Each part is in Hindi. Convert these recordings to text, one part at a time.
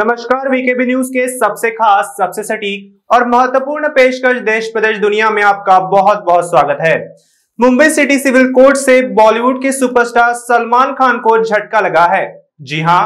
नमस्कार वीकेबी न्यूज के सबसे खास सबसे सटीक और महत्वपूर्ण पेशकश देश प्रदेश दुनिया में आपका बहुत बहुत स्वागत है मुंबई सिटी सिविल कोर्ट से बॉलीवुड के सुपरस्टार सलमान खान को झटका लगा है जी हां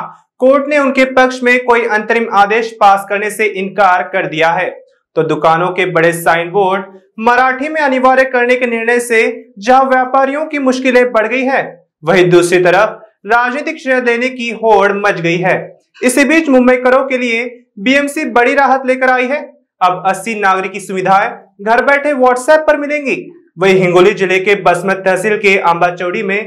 कोर्ट ने उनके पक्ष में कोई अंतरिम आदेश पास करने से इनकार कर दिया है तो दुकानों के बड़े साइन बोर्ड मराठी में अनिवार्य करने के निर्णय से जहां व्यापारियों की मुश्किलें बढ़ गई है वही दूसरी तरफ राजनीतिक श्रेय देने की होड़ मच गई है इसी बीच मुंबईकरों के लिए बीएमसी बड़ी राहत लेकर आई है अब 80 नागरिक की सुविधाएं घर बैठे व्हाट्सएप पर मिलेंगी वही हिंगोली जिले के बसमत तहसील के आंबा चौड़ी में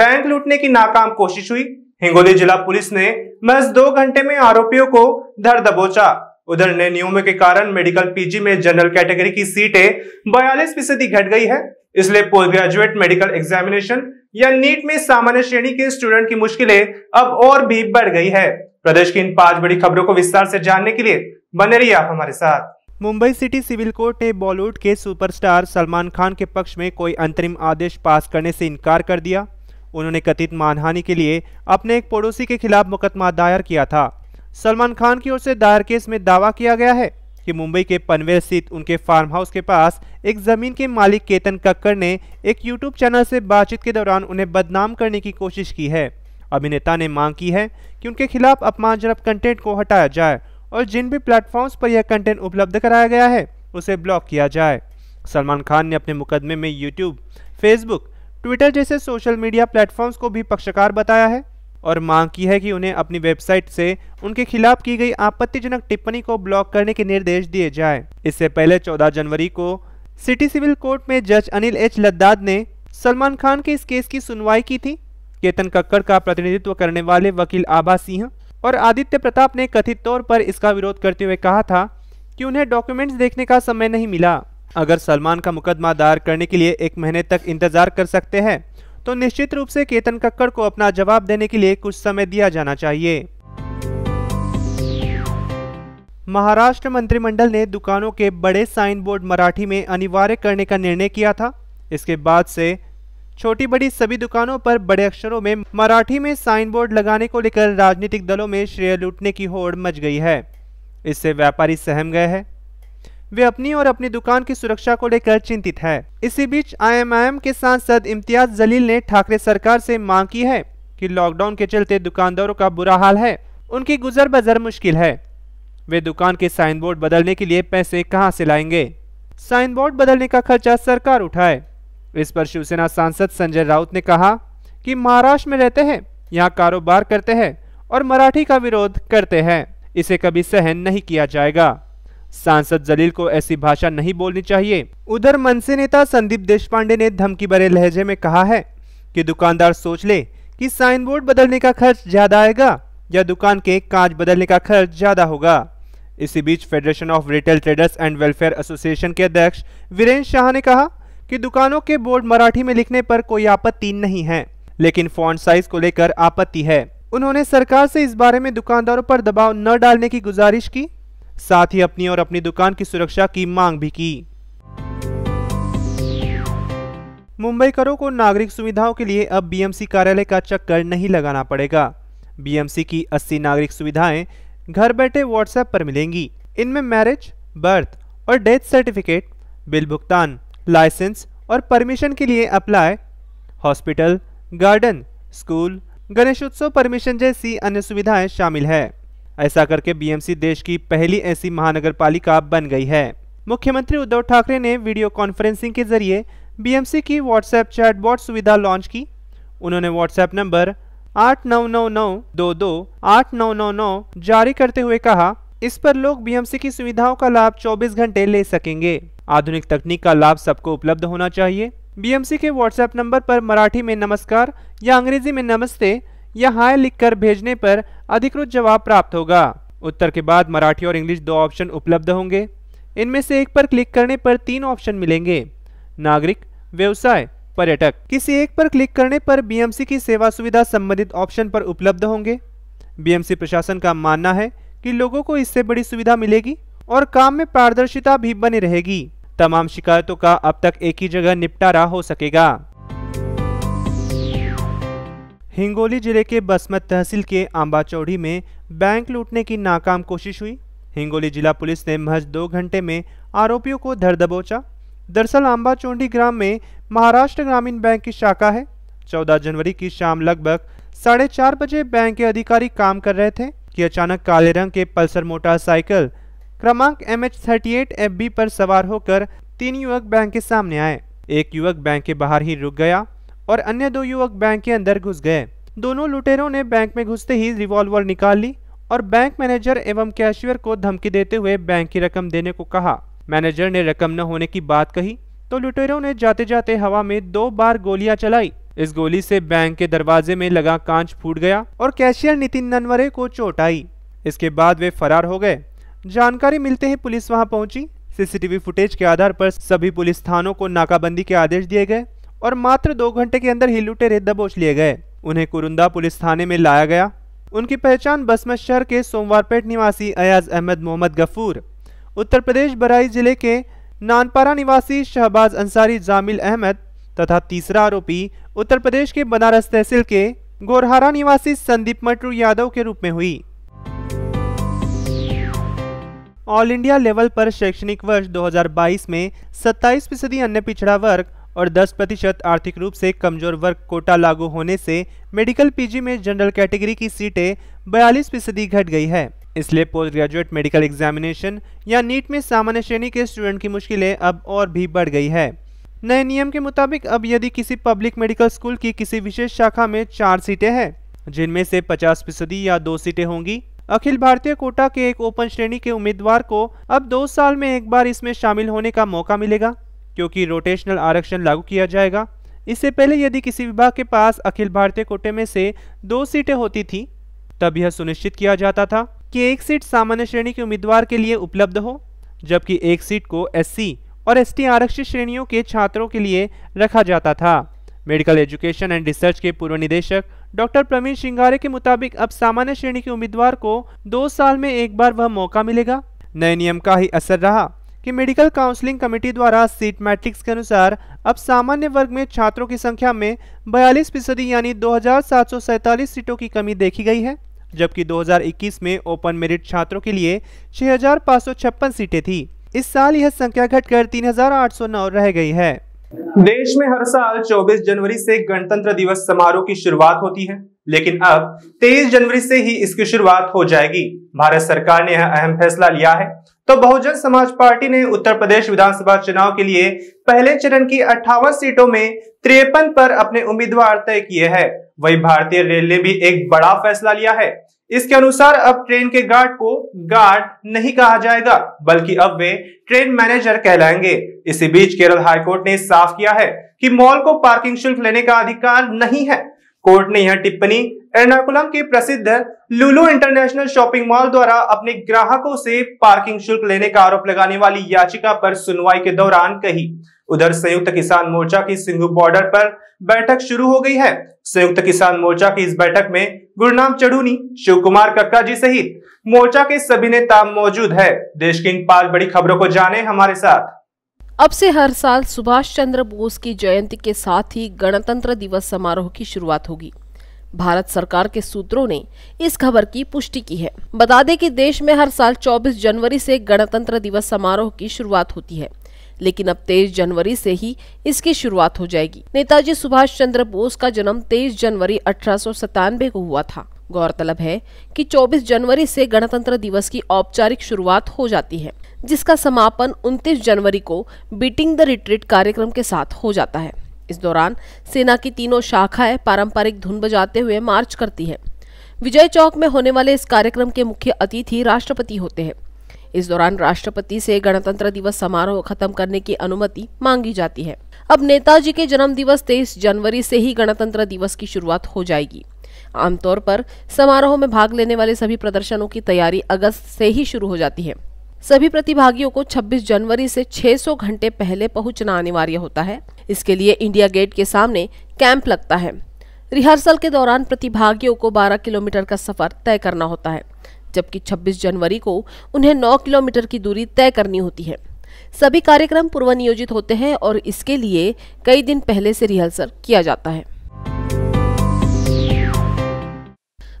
बैंक लूटने की नाकाम कोशिश हुई हिंगोली जिला पुलिस ने महज दो घंटे में आरोपियों को धर दबोचा उधर नए नियमों के कारण मेडिकल पीजी में जनरल कैटेगरी की सीटें बयालीस फीसदी घट गई है इसलिए पोस्ट ग्रेजुएट मेडिकल एग्जामिनेशन या नीट में सामान्य श्रेणी के स्टूडेंट की मुश्किलें अब और भी बढ़ गई है प्रदेश की इन पांच बड़ी खबरों को विस्तार से जानने के लिए बने रहिए आप हमारे साथ मुंबई सिटी सिविल कोर्ट ने बॉलीवुड के सुपरस्टार सलमान खान के पक्ष में कोई अंतरिम आदेश पास करने से इनकार कर दिया उन्होंने कथित मानहानि के लिए अपने एक पड़ोसी के खिलाफ मुकदमा दायर किया था सलमान खान की ओर से दायर केस में दावा किया गया है कि मुंबई के पनवेल स्थित उनके फार्म हाउस के पास एक जमीन के मालिक केतन कक्कर ने एक यूट्यूब चैनल से बातचीत के दौरान उन्हें बदनाम करने की कोशिश की है अभिनेता ने मांग की है कि उनके खिलाफ अपमानजनक कंटेंट को हटाया जाए और जिन भी प्लेटफॉर्म्स पर यह कंटेंट उपलब्ध कराया गया है उसे ब्लॉक किया जाए सलमान खान ने अपने मुकदमे में यूट्यूब फेसबुक ट्विटर जैसे सोशल मीडिया प्लेटफॉर्म्स को भी पक्षकार बताया है और मांग की है कि उन्हें अपनी वेबसाइट से उनके खिलाफ की गई आपत्तिजनक टिप्पणी को ब्लॉक करने के निर्देश दिए जाए इससे पहले 14 जनवरी को सिटी सिविल कोर्ट में जज अनिल एच लद्दाद ने सलमान खान के इस केस की सुनवाई की थी केतन कक्कड़ का प्रतिनिधित्व करने वाले वकील आभा सिंह और आदित्य प्रताप ने कथित तौर पर इसका विरोध करते हुए कहा था कि उन्हें डॉक्यूमेंट्स देखने का समय नहीं मिला अगर सलमान का मुकदमा दायर करने के लिए एक महीने तक इंतजार कर सकते हैं तो निश्चित रूप से केतन कक्कड़ को अपना जवाब देने के लिए कुछ समय दिया जाना चाहिए महाराष्ट्र मंत्रिमंडल ने दुकानों के बड़े साइन बोर्ड मराठी में अनिवार्य करने का निर्णय किया था इसके बाद से छोटी बड़ी सभी दुकानों पर बड़े अक्षरों में मराठी में साइन बोर्ड लगाने को लेकर राजनीतिक दलों में श्रेय लूटने की होड़ मच गई है इससे व्यापारी सहम गए हैं वे अपनी और अपनी दुकान की सुरक्षा को लेकर चिंतित है इसी बीच आईएमआईएम के सांसद इम्तियाज जलील ने ठाकरे सरकार से मांग की है कि लॉकडाउन के चलते दुकानदारों का बुरा हाल है उनकी गुजर बजर मुश्किल है वे दुकान के साइन बोर्ड बदलने के लिए पैसे कहाँ से लाएंगे साइन बोर्ड बदलने का खर्चा सरकार उठाए इस पर शिवसेना सांसद संजय राउत ने कहा कि महाराष्ट्र में रहते हैं यहाँ कारोबार करते हैं और मराठी का विरोध करते हैं इसे कभी सहन नहीं किया जाएगा सांसद जलील को ऐसी भाषा नहीं बोलनी चाहिए उधर मनसे नेता संदीप देशपांडे ने धमकी भरे लहजे में कहा है कि दुकानदार सोच ले कि साइन बोर्ड बदलने का खर्च ज्यादा आएगा या दुकान के कांच बदलने का खर्च ज्यादा होगा इसी बीच federation of retail traders and welfare association के अध्यक्ष वीरेंद्र शाह ने कहा कि दुकानों के बोर्ड मराठी में लिखने पर कोई आपत्ति नहीं है लेकिन फॉन्ट साइज को लेकर आपत्ति है उन्होंने सरकार से इस बारे में दुकानदारों पर दबाव न डालने की गुजारिश की साथ ही अपनी और अपनी दुकान की सुरक्षा की मांग भी की मुंबई करो को नागरिक सुविधाओं के लिए अब बीएमसी कार्यालय का चक्कर नहीं लगाना पड़ेगा बीएमसी की अस्सी नागरिक सुविधाएं घर बैठे व्हाट्सएप पर मिलेंगी इनमें मैरिज बर्थ और डेथ सर्टिफिकेट बिल भुगतान लाइसेंस और परमिशन के लिए apply hospital garden school Ganeshotsav permission जैसी अन्य सुविधाएं शामिल है ऐसा करके बीएमसी देश की पहली ऐसी महानगर पालिका बन गई है मुख्यमंत्री उद्धव ठाकरे ने वीडियो कॉन्फ्रेंसिंग के जरिए बीएमसी की व्हाट्सएप चैटबॉट सुविधा लॉन्च की उन्होंने व्हाट्सएप नंबर आठ नौ नौ नौ दो दो आठ नौ नौ नौ जारी करते हुए कहा इस पर लोग बीएमसी की सुविधाओं का लाभ 24 घंटे ले सकेंगे आधुनिक तकनीक का लाभ सबको उपलब्ध होना चाहिए बीएमसी के व्हाट्सएप नंबर पर मराठी में नमस्कार या अंग्रेजी में नमस्ते या हाय लिखकर भेजने पर अधिकृत जवाब प्राप्त होगा उत्तर के बाद मराठी और इंग्लिश दो ऑप्शन उपलब्ध होंगे इनमें से एक पर क्लिक करने पर तीन ऑप्शन मिलेंगे नागरिक व्यवसाय पर्यटक किसी एक पर क्लिक करने पर बीएमसी की सेवा सुविधा संबंधित ऑप्शन पर उपलब्ध होंगे बीएमसी प्रशासन का मानना है कि लोगों को इससे बड़ी सुविधा मिलेगी और काम में पारदर्शिता भी बनी रहेगी तमाम शिकायतों का अब तक एक ही जगह निपटारा हो सकेगा हिंगोली जिले के बसमत तहसील के आंबा चौड़ी में बैंक लूटने की नाकाम कोशिश हुई हिंगोली जिला पुलिस ने महज दो घंटे में आरोपियों को धर दबोचा दरअसल आंबा ग्राम में महाराष्ट्र ग्रामीण बैंक की शाखा है 14 जनवरी की शाम लगभग साढ़े चार बजे बैंक के अधिकारी काम कर रहे थे कि अचानक काले रंग के पल्सर मोटरसाइकिल क्रमांक M H thirty F B पर सवार होकर तीन युवक बैंक के सामने आए एक युवक बैंक के बाहर ही रुक गया और अन्य दो युवक बैंक के अंदर घुस गए दोनों लुटेरों ने बैंक में घुसते ही रिवॉल्वर निकाल ली और बैंक मैनेजर एवं कैशियर को धमकी देते हुए बैंक की रकम देने को कहा मैनेजर ने रकम न होने की बात कही तो लुटेरों ने जाते जाते हवा में दो बार गोलियां चलाई इस गोली से बैंक के दरवाजे में लगा कांच फूट गया और कैशियर नितिन ननवरे को चोट आई इसके बाद वे फरार हो गए जानकारी मिलते ही पुलिस वहां पहुंची सीसीटीवी फुटेज के आधार पर सभी पुलिस थानों को नाकाबंदी के आदेश दिए गए और मात्र दो घंटे के अंदर ही लुटेरे दबोच लिए गए उन्हें कुरुंदा पुलिस थाने में लाया गया उनकी पहचान बसमत शहर के सोमवारपेट निवासी अयाज अहमद मोहम्मद गफूर उत्तर प्रदेश बराई जिले के नानपारा निवासी शहबाज अंसारी जामिल अहमद तथा तीसरा आरोपी उत्तर प्रदेश के बनारस तहसील के गोरहारा निवासी संदीप मटरू यादव के रूप में हुई ऑल इंडिया लेवल पर शैक्षणिक वर्ष 2022 में 27 फीसदी अन्य पिछड़ा वर्ग और 10 प्रतिशत आर्थिक रूप से कमजोर वर्ग कोटा लागू होने से मेडिकल पीजी में जनरल कैटेगरी की सीटें बयालीस फीसदी घट गई है इसलिए पोस्ट ग्रेजुएट मेडिकल एग्जामिनेशन या नीट में सामान्य श्रेणी के स्टूडेंट की मुश्किलें अब और भी बढ़ गई है नए नियम के मुताबिक अब यदि किसी पब्लिक मेडिकल स्कूल की किसी विशेष शाखा में चार सीटें हैं जिनमें से 50 फीसदी या दो सीटें होंगी अखिल भारतीय कोटा के एक ओपन श्रेणी के उम्मीदवार को अब दो साल में एक बार इसमें शामिल होने का मौका मिलेगा क्योंकि रोटेशनल आरक्षण लागू किया जाएगा इससे पहले यदि किसी विभाग के पास अखिल भारतीय कोटे में से दो सीटें होती थी तब यह सुनिश्चित किया जाता था कि एक सीट सामान्य श्रेणी के उम्मीदवार के लिए उपलब्ध हो जबकि एक सीट को एससी और एसटी आरक्षित श्रेणियों के छात्रों के लिए रखा जाता था मेडिकल एजुकेशन एंड रिसर्च के पूर्व निदेशक डॉक्टर प्रवीण सिंगारे के मुताबिक अब सामान्य श्रेणी के उम्मीदवार को दो साल में एक बार वह मौका मिलेगा नए नियम का ही असर रहा कि मेडिकल काउंसलिंग कमेटी द्वारा सीट मैट्रिक्स के अनुसार अब सामान्य वर्ग में छात्रों की संख्या में बयालीस फीसदी यानी दो सीटों की कमी देखी गई है जबकि 2021 में ओपन मेरिट छात्रों के लिए छः सीटें थी इस साल यह संख्या घटकर 3,809 रह गई है देश में हर साल 24 जनवरी से गणतंत्र दिवस समारोह की शुरुआत होती है लेकिन अब 23 जनवरी से ही इसकी शुरुआत हो जाएगी भारत सरकार ने यह अहम फैसला लिया है तो बहुजन समाज पार्टी ने उत्तर प्रदेश विधानसभा चुनाव के लिए पहले चरण की अट्ठावन सीटों में तिरपन पर अपने उम्मीदवार तय किए हैं वही भारतीय रेल ने भी एक बड़ा फैसला लिया है इसके अनुसार अब ट्रेन के गार्ड को गार्ड नहीं कहा जाएगा बल्कि अब वे ट्रेन मैनेजर कहलाएंगे इसी बीच केरल हाईकोर्ट ने साफ किया है कि मॉल को पार्किंग शुल्क लेने का अधिकार नहीं है कोर्ट ने यह टिप्पणी एर्नाकुलम के प्रसिद्ध लुलु इंटरनेशनल शॉपिंग मॉल द्वारा अपने ग्राहकों से पार्किंग शुल्क लेने का आरोप लगाने वाली याचिका पर सुनवाई के दौरान कही उधर संयुक्त किसान मोर्चा की सिंघू बॉर्डर पर बैठक शुरू हो गई है संयुक्त किसान मोर्चा की इस बैठक में गुरुनाम चढ़ूनी शिव कुमार कक्का जी सहित मोर्चा के सभी नेता मौजूद है देश की इन पांच बड़ी खबरों को जाने हमारे साथ अब से हर साल सुभाष चंद्र बोस की जयंती के साथ ही गणतंत्र दिवस समारोह की शुरुआत होगी भारत सरकार के सूत्रों ने इस खबर की पुष्टि की है बता दें कि देश में हर साल 24 जनवरी से गणतंत्र दिवस समारोह की शुरुआत होती है लेकिन अब तेईस जनवरी से ही इसकी शुरुआत हो जाएगी नेताजी सुभाष चंद्र बोस का जन्म तेईस जनवरी अठारह को हुआ था गौरतलब है कि 24 जनवरी से गणतंत्र दिवस की औपचारिक शुरुआत हो जाती है जिसका समापन 29 जनवरी को बीटिंग द रिट्रीट कार्यक्रम के साथ हो जाता है इस दौरान सेना की तीनों शाखाएं पारंपरिक धुन बजाते हुए मार्च करती है विजय चौक में होने वाले इस कार्यक्रम के मुख्य अतिथि राष्ट्रपति होते हैं इस दौरान राष्ट्रपति से गणतंत्र दिवस समारोह खत्म करने की अनुमति मांगी जाती है अब नेताजी के जन्म दिवस तेईस जनवरी से ही गणतंत्र दिवस की शुरुआत हो जाएगी आमतौर पर समारोह में भाग लेने वाले सभी प्रदर्शनों की तैयारी अगस्त से ही शुरू हो जाती है सभी प्रतिभागियों को 26 जनवरी से 600 घंटे पहले पहुंचना अनिवार्य होता है इसके लिए इंडिया गेट के सामने कैंप लगता है रिहर्सल के दौरान प्रतिभागियों को 12 किलोमीटर का सफर तय करना होता है जबकि 26 जनवरी को उन्हें 9 किलोमीटर की दूरी तय करनी होती है सभी कार्यक्रम पूर्व नियोजित होते हैं और इसके लिए कई दिन पहले से रिहर्सल किया जाता है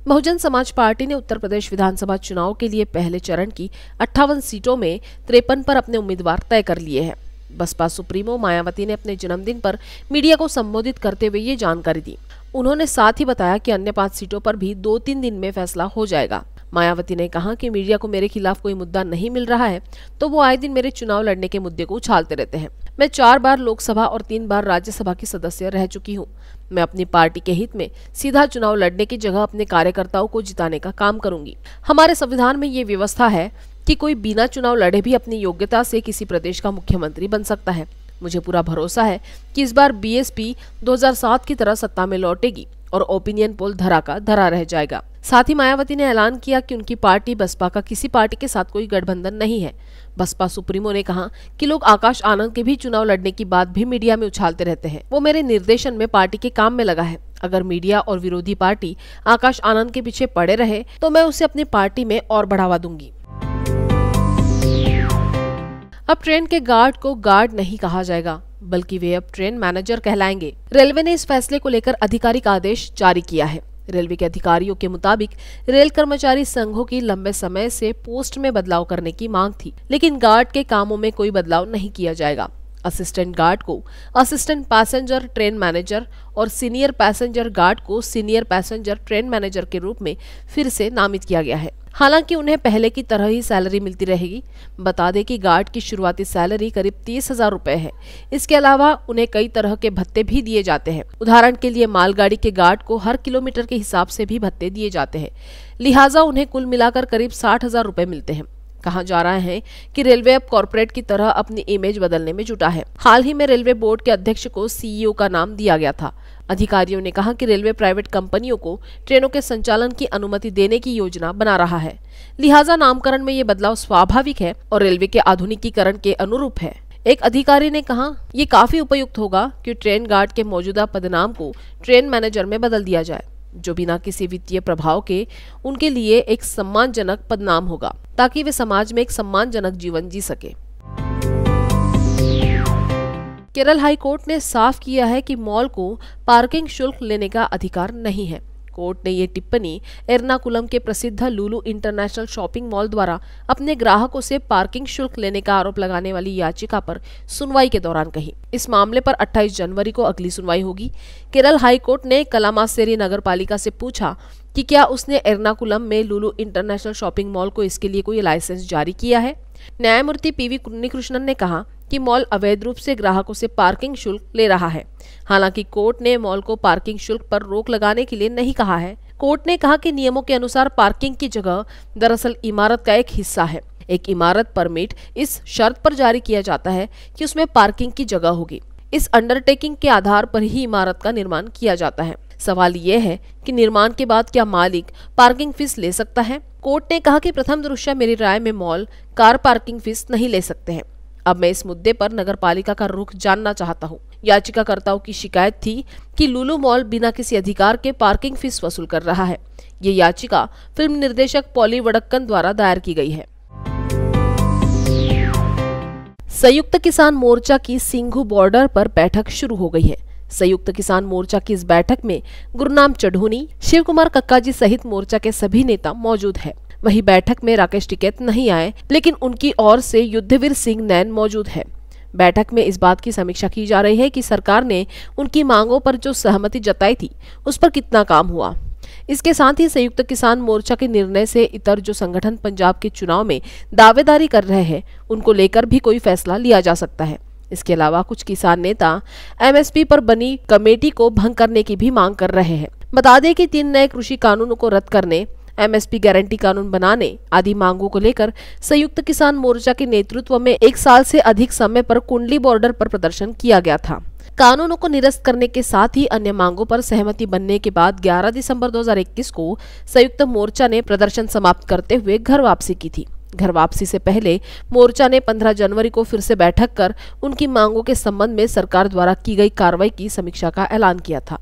बहुजन समाज पार्टी ने उत्तर प्रदेश विधानसभा चुनाव के लिए पहले चरण की अट्ठावन सीटों में तिरपन पर अपने उम्मीदवार तय कर लिए हैं बसपा सुप्रीमो मायावती ने अपने जन्मदिन पर मीडिया को संबोधित करते हुए ये जानकारी दी उन्होंने साथ ही बताया कि अन्य पांच सीटों पर भी दो तीन दिन में फैसला हो जाएगा मायावती ने कहा कि मीडिया को मेरे खिलाफ कोई मुद्दा नहीं मिल रहा है तो वो आए दिन मेरे चुनाव लड़ने के मुद्दे को उछालते रहते हैं मैं चार बार लोकसभा और तीन बार राज्यसभा की सदस्य रह चुकी हूँ मैं अपनी पार्टी के हित में सीधा चुनाव लड़ने की जगह अपने कार्यकर्ताओं को जिताने का काम करूंगी हमारे संविधान में ये व्यवस्था है कि कोई बिना चुनाव लड़े भी अपनी योग्यता से किसी प्रदेश का मुख्यमंत्री बन सकता है मुझे पूरा भरोसा है कि इस बार बीएसपी 2007 की तरह सत्ता में लौटेगी और ओपिनियन पोल धरा का धरा रह जाएगा साथ ही मायावती ने ऐलान किया कि उनकी पार्टी बसपा का किसी पार्टी के साथ कोई गठबंधन नहीं है बसपा सुप्रीमो ने कहा कि लोग आकाश आनंद के भी चुनाव लड़ने की बात भी मीडिया में उछालते रहते हैं वो मेरे निर्देशन में पार्टी के काम में लगा है अगर मीडिया और विरोधी पार्टी आकाश आनंद के पीछे पड़े रहे तो मैं उसे अपनी पार्टी में और बढ़ावा दूंगी अब ट्रेन के गार्ड को गार्ड नहीं कहा जाएगा बल्कि वे अब ट्रेन मैनेजर कहलाएंगे रेलवे ने इस फैसले को लेकर आधिकारिक आदेश जारी किया है रेलवे के अधिकारियों के मुताबिक रेल कर्मचारी संघों की लंबे समय से पोस्ट में बदलाव करने की मांग थी लेकिन गार्ड के कामों में कोई बदलाव नहीं किया जाएगा असिस्टेंट गार्ड को असिस्टेंट पैसेंजर ट्रेन मैनेजर और सीनियर पैसेंजर गार्ड को सीनियर पैसेंजर ट्रेन मैनेजर के रूप में फिर से नामित किया गया है हालांकि उन्हें पहले की तरह ही सैलरी मिलती रहेगी बता दें कि गार्ड की शुरुआती सैलरी करीब तीस हजार रुपए है इसके अलावा उन्हें कई तरह के भत्ते भी दिए जाते हैं उदाहरण के लिए मालगाड़ी के गार्ड को हर किलोमीटर के हिसाब से भी भत्ते दिए जाते हैं लिहाजा उन्हें कुल मिलाकर करीब साठ हजार रुपए मिलते हैं कहा जा रहा है कि रेलवे अब कॉरपोरेट की तरह अपनी इमेज बदलने में जुटा है हाल ही में रेलवे बोर्ड के अध्यक्ष को सीईओ e का नाम दिया गया था अधिकारियों ने कहा कि रेलवे प्राइवेट कंपनियों को ट्रेनों के संचालन की अनुमति देने की योजना बना रहा है लिहाजा नामकरण में ये बदलाव स्वाभाविक है और रेलवे के आधुनिकीकरण के अनुरूप है एक अधिकारी ने कहा ये काफी उपयुक्त होगा कि ट्रेन गार्ड के मौजूदा पदनाम को ट्रेन मैनेजर में बदल दिया जाए जो बिना किसी वित्तीय प्रभाव के उनके लिए एक सम्मानजनक पदनाम होगा ताकि वे समाज में एक सम्मानजनक जीवन जी सके केरल हाई कोर्ट ने साफ किया है कि मॉल को पार्किंग शुल्क लेने का अधिकार नहीं है कोर्ट ने यह टिप्पणी एर्नाकुलम के प्रसिद्ध लुलू इंटरनेशनल शॉपिंग मॉल द्वारा अपने ग्राहकों से पार्किंग शुल्क लेने का आरोप लगाने वाली याचिका पर सुनवाई के दौरान कही इस मामले पर 28 जनवरी को अगली सुनवाई होगी केरल हाईकोर्ट ने कलामासेरी नगर पालिका से पूछा कि क्या उसने एर्नाकुलम में लुलू इंटरनेशनल शॉपिंग मॉल को इसके लिए कोई लाइसेंस जारी किया है न्यायमूर्ति पीवी कुन्नीकृष्णन ने कहा कि मॉल अवैध रूप से ग्राहकों से पार्किंग शुल्क ले रहा है हालांकि कोर्ट ने मॉल को पार्किंग शुल्क पर रोक लगाने के लिए नहीं कहा है कोर्ट ने कहा कि नियमों के अनुसार पार्किंग की जगह दरअसल इमारत का एक हिस्सा है एक इमारत परमिट इस शर्त पर जारी किया जाता है कि उसमें पार्किंग की जगह होगी इस अंडरटेकिंग के आधार पर ही इमारत का निर्माण किया जाता है सवाल यह है कि निर्माण के बाद क्या मालिक पार्किंग फीस ले सकता है कोर्ट ने कहा कि प्रथम दृश्य मेरी राय में मॉल कार पार्किंग फीस नहीं ले सकते हैं अब मैं इस मुद्दे पर नगर पालिका का रुख जानना चाहता हूँ याचिकाकर्ताओं की शिकायत थी कि लुलू मॉल बिना किसी अधिकार के पार्किंग फीस वसूल कर रहा है ये याचिका फिल्म निर्देशक पॉली वडक्कन द्वारा दायर की गई है संयुक्त किसान मोर्चा की सिंघू बॉर्डर पर बैठक शुरू हो गई है संयुक्त किसान मोर्चा की इस बैठक में गुरुनाम चढ़ोनी शिव कुमार कक्काजी सहित मोर्चा के सभी नेता मौजूद हैं। वहीं बैठक में राकेश टिकैत नहीं आए लेकिन उनकी ओर से युद्धवीर सिंह नैन मौजूद है बैठक में इस बात की समीक्षा की जा रही है कि सरकार ने उनकी मांगों पर जो सहमति जताई थी उस पर कितना काम हुआ इसके साथ ही संयुक्त किसान मोर्चा के निर्णय से इतर जो संगठन पंजाब के चुनाव में दावेदारी कर रहे हैं उनको लेकर भी कोई फैसला लिया जा सकता है इसके अलावा कुछ किसान नेता एमएसपी पर बनी कमेटी को भंग करने की भी मांग कर रहे हैं बता दें कि तीन नए कृषि कानूनों को रद्द करने एमएसपी गारंटी कानून बनाने आदि मांगों को लेकर संयुक्त किसान मोर्चा के नेतृत्व में एक साल से अधिक समय पर कुंडली बॉर्डर पर प्रदर्शन किया गया था कानूनों को निरस्त करने के साथ ही अन्य मांगों पर सहमति बनने के बाद 11 दिसंबर 2021 को संयुक्त मोर्चा ने प्रदर्शन समाप्त करते हुए घर वापसी की थी घर वापसी से पहले मोर्चा ने 15 जनवरी को फिर से बैठक कर उनकी मांगों के संबंध में सरकार द्वारा की गई कार्रवाई की समीक्षा का ऐलान किया था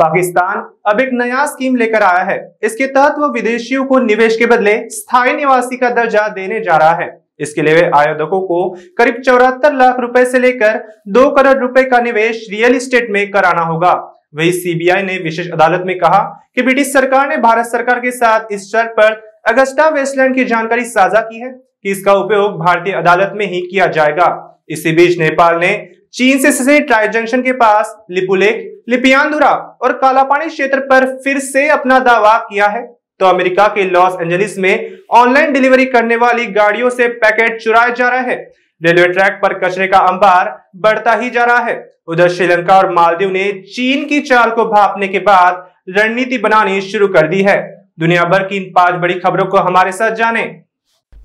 पाकिस्तान अब एक नया स्कीम लेकर आया है इसके तहत वो विदेशियों को निवेश के बदले स्थायी निवासी का दर्जा देने जा रहा है इसके लिए आयोजकों को करीब चौरातर लाख रुपए से लेकर दो करोड़ रुपए का निवेश रियल इस्टेट में कराना होगा वही सीबीआई ने विशेष अदालत में कहा कि ब्रिटिश सरकार ने भारत सरकार के साथ इस शर्त पर अगस्टा वेस्टलैंड की जानकारी साझा की है कि इसका उपयोग भारतीय अदालत में ही किया जाएगा इसी बीच नेपाल ने चीन से सटे ट्राई जंक्शन के पास लिपुलेक लिपियांधुरा और कालापानी क्षेत्र पर फिर से अपना दावा किया है तो अमेरिका के लॉस एंजलिस में ऑनलाइन डिलीवरी करने वाली गाड़ियों से पैकेट चुराए जा रहे हैं रेलवे ट्रैक पर कचरे का अंबार बढ़ता ही जा रहा है उधर श्रीलंका और मालदीव ने चीन की चाल को भापने के बाद रणनीति बनानी शुरू कर दी है दुनिया भर की इन पांच बड़ी खबरों को हमारे साथ जानें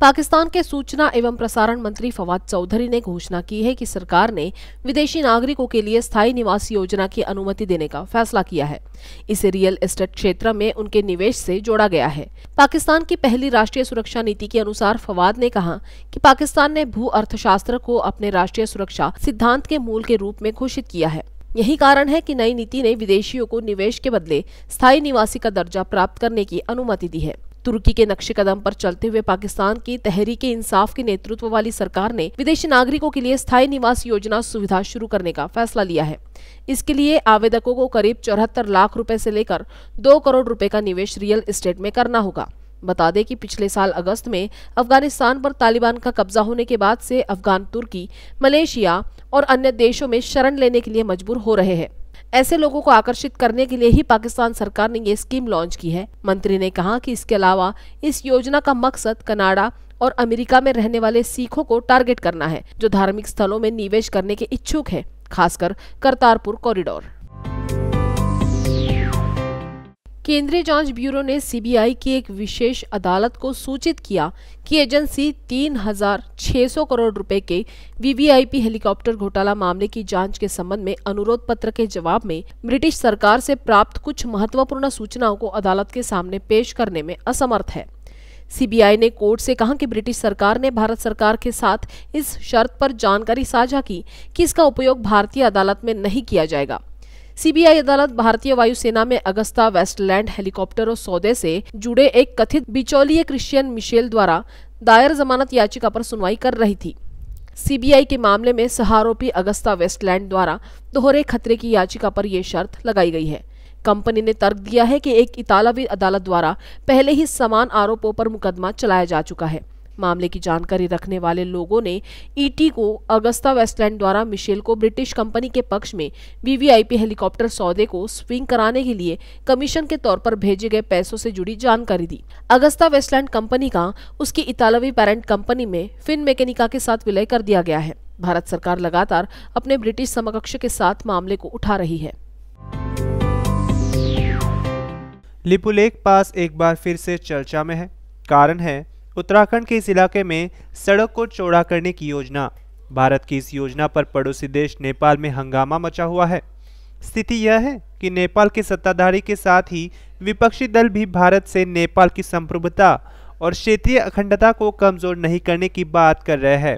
पाकिस्तान के सूचना एवं प्रसारण मंत्री फवाद चौधरी ने घोषणा की है कि सरकार ने विदेशी नागरिकों के लिए स्थायी निवास योजना की अनुमति देने का फैसला किया है इसे रियल एस्टेट क्षेत्र में उनके निवेश से जोड़ा गया है पाकिस्तान की पहली राष्ट्रीय सुरक्षा नीति के अनुसार फवाद ने कहा कि पाकिस्तान ने भू अर्थशास्त्र को अपने राष्ट्रीय सुरक्षा सिद्धांत के मूल के रूप में घोषित किया है यही कारण है कि नई नीति ने विदेशियों को निवेश के बदले स्थायी निवासी का दर्जा प्राप्त करने की अनुमति दी है तुर्की के नक्शे कदम पर चलते हुए पाकिस्तान की तहरीक इंसाफ के नेतृत्व वाली सरकार ने विदेशी नागरिकों के लिए स्थायी निवास योजना सुविधा शुरू करने का फैसला लिया है इसके लिए आवेदकों को करीब चौहत्तर लाख रुपए से लेकर दो करोड़ रुपए का निवेश रियल इस्टेट में करना होगा बता दें कि पिछले साल अगस्त में अफगानिस्तान पर तालिबान का कब्जा होने के बाद से अफगान तुर्की मलेशिया और अन्य देशों में शरण लेने के लिए मजबूर हो रहे हैं ऐसे लोगों को आकर्षित करने के लिए ही पाकिस्तान सरकार ने ये स्कीम लॉन्च की है मंत्री ने कहा कि इसके अलावा इस योजना का मकसद कनाडा और अमेरिका में रहने वाले सिखों को टारगेट करना है जो धार्मिक स्थलों में निवेश करने के इच्छुक है खासकर करतारपुर कॉरिडोर केंद्रीय जांच ब्यूरो ने सीबीआई की एक विशेष अदालत को सूचित किया कि एजेंसी 3,600 करोड़ रुपए के वीवीआईपी हेलीकॉप्टर घोटाला मामले की जांच के संबंध में अनुरोध पत्र के जवाब में ब्रिटिश सरकार से प्राप्त कुछ महत्वपूर्ण सूचनाओं को अदालत के सामने पेश करने में असमर्थ है सीबीआई ने कोर्ट से कहा कि ब्रिटिश सरकार ने भारत सरकार के साथ इस शर्त पर जानकारी साझा की कि इसका उपयोग भारतीय अदालत में नहीं किया जाएगा सीबीआई अदालत भारतीय वायुसेना में अगस्ता वेस्टलैंड हेलीकॉप्टर और सौदे से जुड़े एक कथित बिचौलिए क्रिश्चियन मिशेल द्वारा दायर जमानत याचिका पर सुनवाई कर रही थी सीबीआई के मामले में सहारोपी अगस्ता वेस्टलैंड द्वारा दोहरे खतरे की याचिका पर यह शर्त लगाई गई है कंपनी ने तर्क दिया है कि एक इतालवी अदालत द्वारा पहले ही समान आरोपों पर मुकदमा चलाया जा चुका है मामले की जानकारी रखने वाले लोगों ने ईटी e को अगस्ता वेस्टलैंड द्वारा मिशेल को ब्रिटिश कंपनी के पक्ष में वीवीआईपी हेलीकॉप्टर सौदे को स्विंग कराने के लिए कमीशन के तौर पर भेजे गए पैसों से जुड़ी जानकारी दी अगस्ता वेस्टलैंड कंपनी का उसकी इतालवी पेरेंट कंपनी में फिन मैकेनिका के साथ विलय कर दिया गया है भारत सरकार लगातार अपने ब्रिटिश समकक्ष के साथ मामले को उठा रही है लिपुलेख पास एक बार फिर से चर्चा में है कारण है उत्तराखंड के इस इलाके में सड़क को चौड़ा करने की योजना भारत की इस योजना पर पड़ोसी देश नेपाल में हंगामा मचा हुआ है स्थिति यह है कि नेपाल के सत्ताधारी के साथ ही विपक्षी दल भी भारत से नेपाल की संप्रभुता और क्षेत्रीय अखंडता को कमजोर नहीं करने की बात कर रहे हैं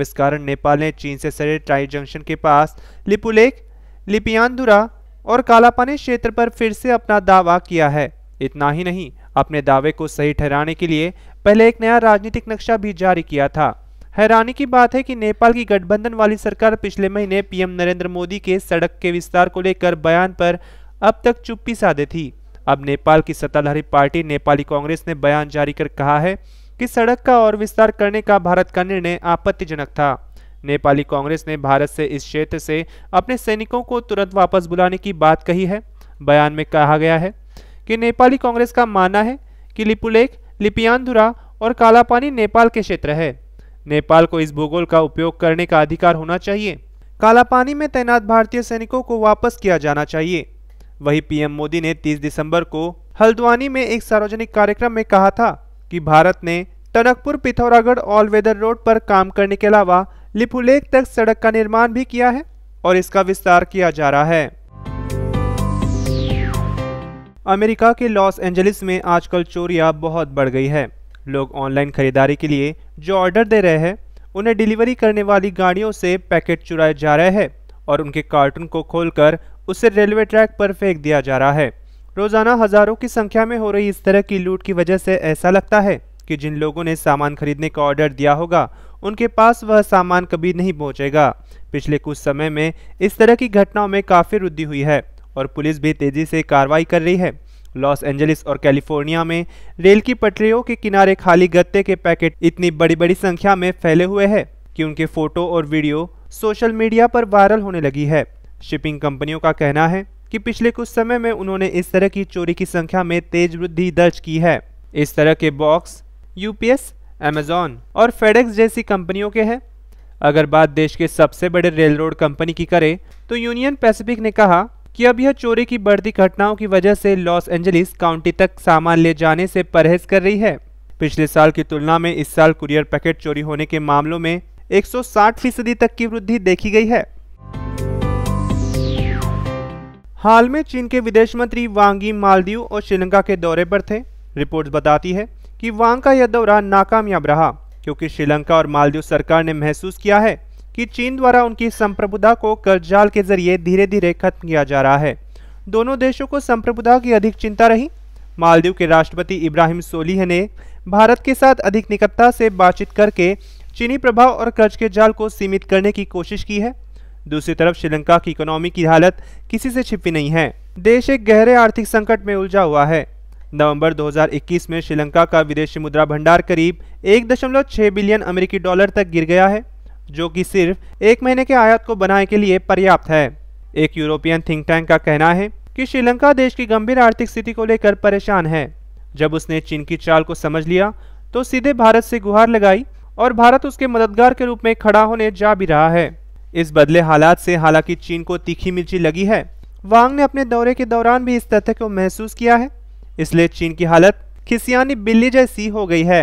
इस कारण नेपाल ने चीन से सरे ट्राई जंक्शन के पास लिपुलेख लिपियांदुरा और कालापानी क्षेत्र पर फिर से अपना दावा किया है इतना ही नहीं अपने दावे को सही ठहराने के लिए पहले एक नया राजनीतिक नक्शा भी जारी किया था हैरानी की बात है कि नेपाल की गठबंधन वाली सरकार पिछले महीने पीएम नरेंद्र मोदी के सड़क के विस्तार को लेकर बयान पर अब तक चुप्पी साधे थी अब नेपाल की सत्ताधारी पार्टी नेपाली कांग्रेस ने बयान जारी कर कहा है कि सड़क का और विस्तार करने का भारत का निर्णय आपत्तिजनक था नेपाली कांग्रेस ने भारत से इस क्षेत्र से अपने सैनिकों को तुरंत वापस बुलाने की बात कही है बयान में कहा गया है कि नेपाली कांग्रेस का मानना है कि लिपुलेख लिपियांधुरा और कालापानी नेपाल के क्षेत्र है नेपाल को इस भूगोल का उपयोग करने का अधिकार होना चाहिए कालापानी में तैनात भारतीय सैनिकों को वापस किया जाना चाहिए वही पीएम मोदी ने 30 दिसंबर को हल्द्वानी में एक सार्वजनिक कार्यक्रम में कहा था कि भारत ने Tanakpur Pithoragarh all weather road पर काम करने के अलावा लिपुलेख तक सड़क का निर्माण भी किया है और इसका विस्तार किया जा रहा है अमेरिका के लॉस एंजलिस में आजकल चोरियाँ बहुत बढ़ गई है लोग ऑनलाइन खरीदारी के लिए जो ऑर्डर दे रहे हैं उन्हें डिलीवरी करने वाली गाड़ियों से पैकेट चुराए जा रहे हैं और उनके कार्टून को खोलकर उसे रेलवे ट्रैक पर फेंक दिया जा रहा है रोजाना हजारों की संख्या में हो रही इस तरह की लूट की वजह से ऐसा लगता है कि जिन लोगों ने सामान खरीदने का ऑर्डर दिया होगा उनके पास वह सामान कभी नहीं पहुंचेगा पिछले कुछ समय में इस तरह की घटनाओं में काफ़ी वृद्धि हुई है और पुलिस भी तेज़ी से कार्रवाई कर रही है लॉस एंजलिस और कैलिफोर्निया में रेल की पटरियों के किनारे खाली गत्ते के पैकेट इतनी बड़ी बड़ी संख्या में फैले हुए हैं कि उनके फोटो और वीडियो सोशल मीडिया पर वायरल होने लगी है शिपिंग कंपनियों का कहना है कि पिछले कुछ समय में उन्होंने इस तरह की चोरी की संख्या में तेज वृद्धि दर्ज की है इस तरह के बॉक्स यूपीएस अमेजॉन और फेडेक्स जैसी कंपनियों के हैं अगर बात देश के सबसे बड़े रेल रोड कंपनी की करें तो यूनियन पैसिफिक ने कहा कि अब यह चोरी की बढ़ती घटनाओं की वजह से लॉस एंजलिस काउंटी तक सामान ले जाने से परहेज कर रही है पिछले साल की तुलना में इस साल कुरियर पैकेट चोरी होने के मामलों में 160 फीसदी तक की वृद्धि देखी गई है हाल में चीन के विदेश मंत्री वांगी मालदीव और श्रीलंका के दौरे पर थे रिपोर्ट्स बताती है कि वांग का यह दौरा नाकामयाब रहा क्योंकि श्रीलंका और मालदीव सरकार ने महसूस किया है कि चीन द्वारा उनकी संप्रभुता को कर्जाल के जरिए धीरे धीरे खत्म किया जा रहा है दोनों देशों को संप्रभुता की अधिक चिंता रही मालदीव के राष्ट्रपति इब्राहिम सोलिह ने भारत के साथ अधिक निकटता से बातचीत करके चीनी प्रभाव और कर्ज के जाल को सीमित करने की कोशिश की है दूसरी तरफ श्रीलंका की इकोनॉमी की हालत किसी से छिपी नहीं है देश एक गहरे आर्थिक संकट में उलझा हुआ है नवंबर 2021 में श्रीलंका का विदेशी मुद्रा भंडार करीब 1.6 बिलियन अमेरिकी डॉलर तक गिर गया है जो कि सिर्फ एक महीने के आयात को बनाने के लिए पर्याप्त है एक यूरोपियन थिंक टैंक का कहना है कि श्रीलंका देश की गंभीर आर्थिक स्थिति को लेकर परेशान है जब उसने चीन की चाल को समझ लिया तो सीधे भारत से गुहार लगाई और भारत उसके मददगार के रूप में खड़ा होने जा भी रहा है इस बदले हालात से हालांकि चीन को तीखी मिर्ची लगी है वांग ने अपने दौरे के दौरान भी इस तथ्य को महसूस किया है इसलिए चीन की हालत खिसियानी बिल्ली जैसी हो गई है